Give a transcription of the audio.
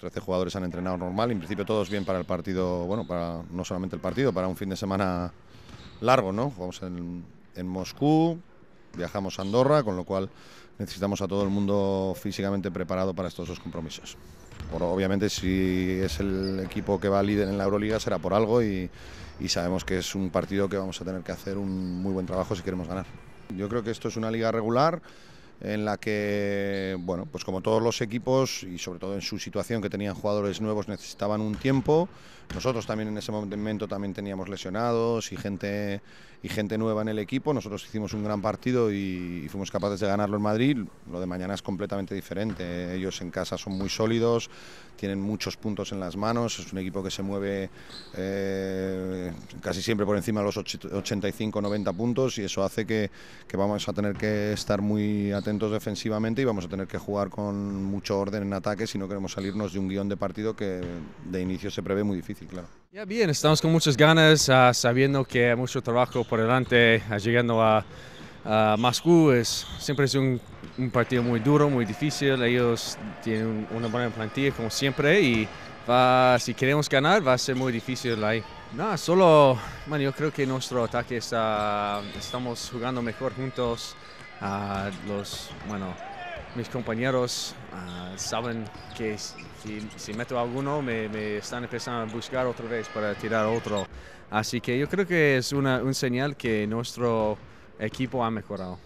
13 jugadores han entrenado normal, en principio todos bien para el partido, bueno, para no solamente el partido, para un fin de semana largo, ¿no? Jugamos en, Moscú, viajamos a Andorra, con lo cual necesitamos a todo el mundo físicamente preparado para estos dos compromisos. obviamente si es el equipo que va líder en la Euroliga será por algo y, y, sabemos que es un partido que vamos a tener que hacer un muy buen trabajo si queremos ganar. Yo creo que esto es una liga regular en la que, bueno, pues como todos los equipos y sobre todo en su situación que tenían jugadores nuevos necesitaban un tiempo. Nosotros también en ese momento también teníamos lesionados y gente y gente nueva en el equipo. Nosotros hicimos un gran partido y, fuimos capaces de ganarlo en Madrid. Lo de mañana es completamente diferente. Ellos en casa son muy sólidos, tienen muchos puntos en las manos. Es un equipo que se mueve eh, casi siempre por encima de los 85-90 puntos y eso hace que, que vamos a tener que estar muy atentos defensivamente y vamos a tener que jugar con mucho orden en ataque si no queremos salirnos de un guión de partido que de inicio se prevé muy difícil, claro. Ya bien, estamos con muchas ganas, ah, sabiendo que hay mucho trabajo por delante, ah, llegando a, a Moscú, es, siempre es un, un, partido muy duro, muy difícil, ellos tienen una buena plantilla como siempre y va, si queremos ganar va a ser muy difícil ahí. No, solo, bueno, yo creo que nuestro ataque está, estamos jugando mejor juntos los, bueno, mis compañeros ah, saben que si, meto alguno me, están empezando a buscar otra vez para tirar otro. Así que yo creo que es una, un señal que nuestro equipo ha mejorado.